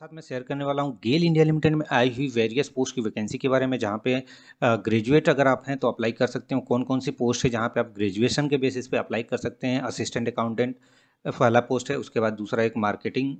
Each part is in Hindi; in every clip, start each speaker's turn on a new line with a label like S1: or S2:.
S1: साथ मैं शेयर करने वाला हूँ गेल इंडिया लिमिटेड में आई हुई वेरियस पोस्ट की वैकेंसी के बारे में जहाँ पे ग्रेजुएट अगर आप हैं तो अप्लाई कर सकते हो कौन कौन सी पोस्ट है जहाँ पे आप ग्रेजुएशन के बेसिस पे अप्लाई कर सकते हैं असिस्टेंट अकाउंटेंट पहला पोस्ट है उसके बाद दूसरा एक मार्केटिंग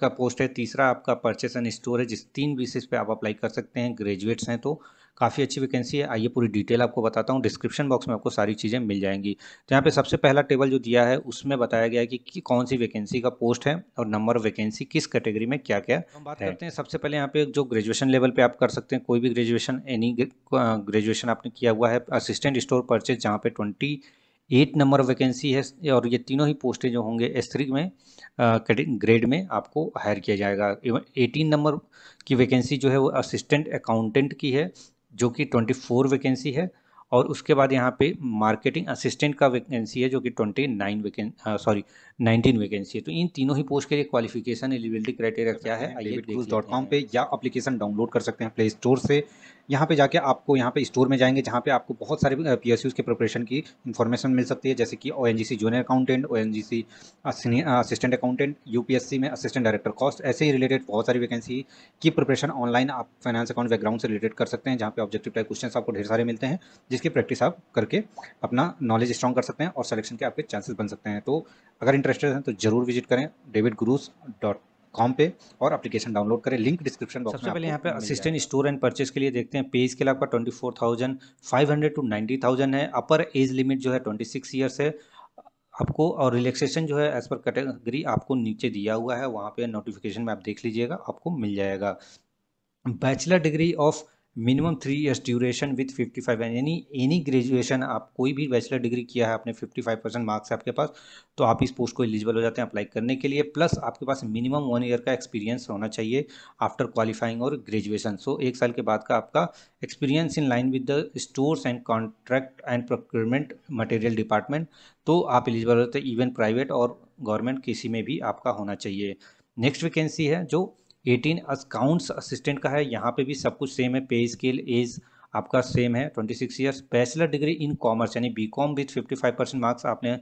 S1: का पोस्ट है तीसरा आपका परचेस एंड स्टोर है जिस तीन बेसिस पे आप अप्लाई कर सकते हैं ग्रेजुएट्स हैं तो काफ़ी अच्छी वैकेंसी है आइए पूरी डिटेल आपको बताता हूँ डिस्क्रिप्शन बॉक्स में आपको सारी चीज़ें मिल जाएंगी तो यहाँ पे सबसे पहला टेबल जो दिया है उसमें बताया गया है कि, कि कौन सी वैकेंसी का पोस्ट है और नंबर वैकेंसी किस कैटेगरी में क्या क्या हम बात है। करते हैं सबसे पहले यहाँ पे जो ग्रेजुएशन लेवल पर आप कर सकते हैं कोई भी ग्रेजुएशन एनी ग्रेजुएशन आपने किया हुआ है असिस्टेंट स्टोर परचेज जहाँ पे ट्वेंटी एट नंबर वैकेंसी है और ये तीनों ही पोस्टें जो होंगे एस थ्री में ग्रेड में आपको हायर किया जाएगा एटीन नंबर की वैकेंसी जो है वो असिस्टेंट अकाउंटेंट की है जो कि 24 वैकेंसी है और उसके बाद यहाँ पे मार्केटिंग असिस्टेंट का वैकेंसी है जो कि twenty nine vacancy sorry nineteen vacancy है तो इन तीनों ही पोस्ट के लिए क्वालिफिकेशन एलिजिबिलिटी क्राइटेरिया क्या है आई पे या अप्लीकेशन डाउनलोड कर सकते हैं प्ले स्टोर से यहाँ पे जाके आपको यहाँ पे स्टोर में जाएंगे जहाँ पे आपको बहुत सारे पी एस के प्रिपरेशन की इन्फॉर्मेशन मिल सकती है जैसे कि O N G C junior accountant O N G C assistant accountant U P S C में असिस्टेंट डायरेक्टर कॉस्ट ऐसे ही रिलेटेड बहुत सारी वैकेंसी की प्रिपरेशन ऑनलाइन आप फाइनेंस अकाउंट बैकग्राउंड से रिलेटेड कर सकते हैं जहाँ पे ऑब्जेक्टिव टाइप क्वेश्चन आपको ढेर सारे मिलते हैं जिसकी प्रैक्टिस आप करके अपना नॉलेज स्ट्रॉन्ग कर सकते हैं और सलेक्शन के आपके चांसेस बन सकते हैं तो अगर इंटरेस्टेड हैं तो जरूर विजिट करें डेविड गुरूस डॉट कॉम पे और एप्लीकेशन डाउनलोड करें लिंक डिस्क्रिप्शन बॉक्स सबसे पहले यहाँ पे असिस्टेंट स्टोर एंड परचेज के लिए देखते हैं पे लिए आपका twenty four thousand five hundred to ninety thousand है अपर एज लिमिट जो है ट्वेंटी सिक्स ईयर्स है आपको और रिलैक्सेशन जो है एज पर कैटेगरी आपको नीचे दिया हुआ है वहाँ पे नोटिफिकेशन में आप देख लीजिएगा आपको मिल जाएगा bachelor degree of minimum three years duration with fifty five यानी एनी ग्रेजुएशन आप कोई भी बैचलर डिग्री किया है आपने फिफ्टी फाइव परसेंट मार्क्स आपके पास तो आप इस पोस्ट को एलिजिबल हो जाते हैं अप्लाई करने के लिए प्लस आपके पास मिनिमम वन ईयर का एक्सपीरियंस होना चाहिए आफ्टर क्वालिफाइंग और ग्रेजुएशन सो एक साल के बाद का आपका experience in line with the stores and contract and procurement material department तो आप एलिजिबल होते हैं इवन प्राइवेट और गवर्नमेंट किसी में भी आपका होना चाहिए नेक्स्ट वैकेंसी है जो एटीन अकाउंट्स असिस्टेंट का है यहाँ पे भी सब कुछ सेम है पे स्केल एज आपका सेम है twenty six years bachelor degree in commerce यानी B com with fifty five percent marks आपने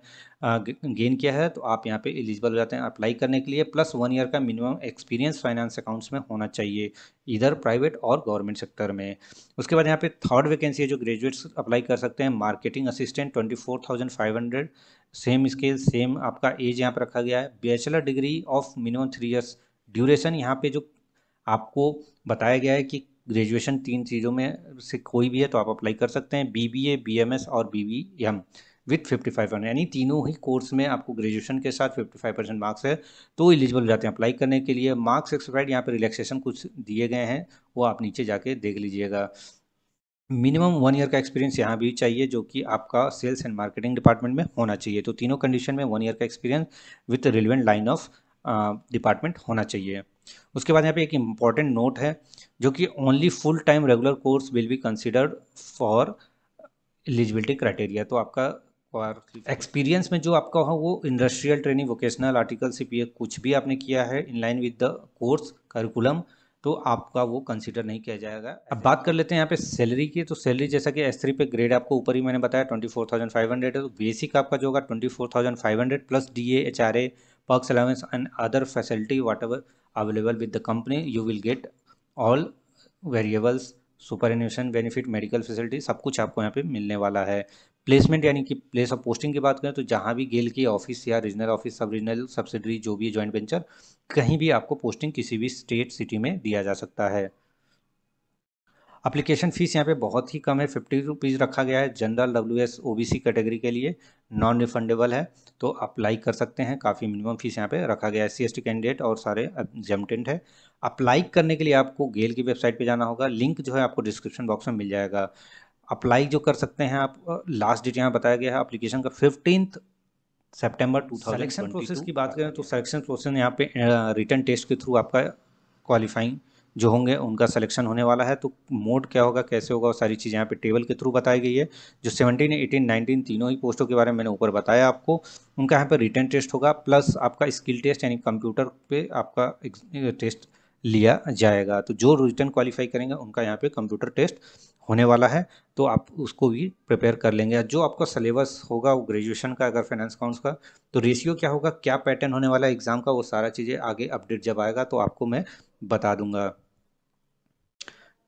S1: गेन किया है तो आप यहाँ पे एलिजिबल हो जाते हैं अप्लाई करने के लिए प्लस वन ईयर का मिनिमम एक्सपीरियंस फाइनेंस अकाउंट्स में होना चाहिए इधर प्राइवेट और गवर्नमेंट सेक्टर में उसके बाद यहाँ पे थर्ड वैकेंसी है जो ग्रेजुएट्स अप्लाई कर सकते हैं marketing assistant twenty four thousand five hundred same scale same आपका एज यहाँ पर रखा गया है bachelor degree of minimum three years duration यहाँ पे जो आपको बताया गया है कि ग्रेजुएशन तीन चीज़ों में से कोई भी है तो आप अप्लाई कर सकते हैं B B A B M S और B B M with fifty five percent यानी तीनों ही कोर्स में आपको ग्रेजुएशन के साथ फिफ्टी फाइव परसेंट मार्क्स है तो एलिजिबल हो जाते हैं अप्लाई करने के लिए मार्क्स एक्सपायर्ड यहाँ पर रिलैक्सेशन कुछ दिए गए हैं वो आप नीचे जाके देख लीजिएगा मिनिमम वन ईयर का एक्सपीरियंस यहाँ भी चाहिए जो कि आपका सेल्स एंड मार्केटिंग डिपार्टमेंट में होना चाहिए तो तीनों कंडीशन में वन ईयर का experience with relevant line of department होना चाहिए उसके बाद यहाँ पे एक इम्पॉर्टेंट नोट है जो कि only full time regular course will be considered for eligibility criteria तो आपका और एक्सपीरियंस में जो आपका हो वो industrial training vocational article C P कुछ भी आपने किया है in line with the course curriculum तो आपका वो कंसिडर नहीं किया जाएगा अब बात कर लेते हैं यहाँ पे सैलरी की तो सैलरी जैसा कि एस थ्री पे ग्रेड आपको ऊपर ही मैंने बताया twenty four thousand five hundred है तो बेसिक आपका जो होगा twenty four thousand five hundred plus D A H R A perks allowance and other facility whatever available with the company you will get all variables superannuation benefit medical facility सब कुछ आपको यहाँ पे मिलने वाला है प्लेसमेंट यानी कि प्लेस ऑफ पोस्टिंग की बात करें तो जहाँ भी गेल की ऑफिस या रीजनल ऑफिस सब रीजनल सब्सिडरी जो भी जॉइंट वेंचर कहीं भी आपको पोस्टिंग किसी भी स्टेट सिटी में दिया जा सकता है अप्लीकेशन फ़ीस यहाँ पे बहुत ही कम है फिफ्टी रुपीज़ रखा गया है general W S O B C category के लिए नॉन रिफंडेबल है तो अप्लाई कर सकते हैं काफ़ी मिनिमम फीस यहाँ पे रखा गया है एस सी कैंडिडेट और सारे जमटेंट है अप्लाई करने के लिए आपको गेल की वेबसाइट पे जाना होगा लिंक जो है आपको डिस्क्रिप्शन बॉक्स में मिल जाएगा अप्लाई जो कर सकते हैं आप लास्ट डेट यहाँ बताया गया है अप्लीकेशन का fifteenth September to selection process की बात करें तो सेलेक्शन प्रोसेस यहाँ पे रिटर्न टेस्ट के थ्रू आपका क्वालिफाइंग जो होंगे उनका सिलेक्शन होने वाला है तो मोड क्या होगा कैसे होगा वो सारी चीज़ यहाँ पे टेबल के थ्रू बताई गई है जो सेवनटीन एटीन नाइनटीन तीनों ही पोस्टों के बारे में मैंने ऊपर बताया आपको उनका यहाँ पर रिटर्न टेस्ट होगा प्लस आपका स्किल टेस्ट यानी कंप्यूटर पर आपका टेस्ट लिया जाएगा तो जो रिटर्न क्वालिफाई करेंगे उनका यहाँ पर कंप्यूटर टेस्ट होने वाला है तो आप उसको भी प्रिपेयर कर लेंगे जो आपका सिलेबस होगा वो ग्रेजुएशन का अगर फाइनेंस काउंट्स का तो रेशियो क्या होगा क्या पैटर्न होने वाला है एग्ज़ाम का वो सारा चीज़ें आगे अपडेट जब आएगा तो आपको मैं बता दूंगा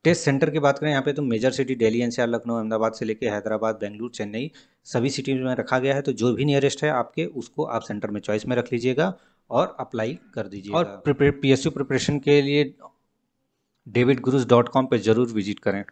S1: टेस्ट सेंटर की बात करें यहाँ पे तो major city Delhi NCR Lucknow Ahmedabad से लेकर हैदराबाद बेंगलुरु चेन्नई सभी सिटीज में रखा गया है तो जो भी नियरेस्ट है आपके उसको आप सेंटर में चॉइस में रख लीजिएगा और अप्लाई कर दीजिए और पी एस प्रिपरेशन के लिए डेविड गुरुज डॉट कॉम पर ज़रूर विजिट करें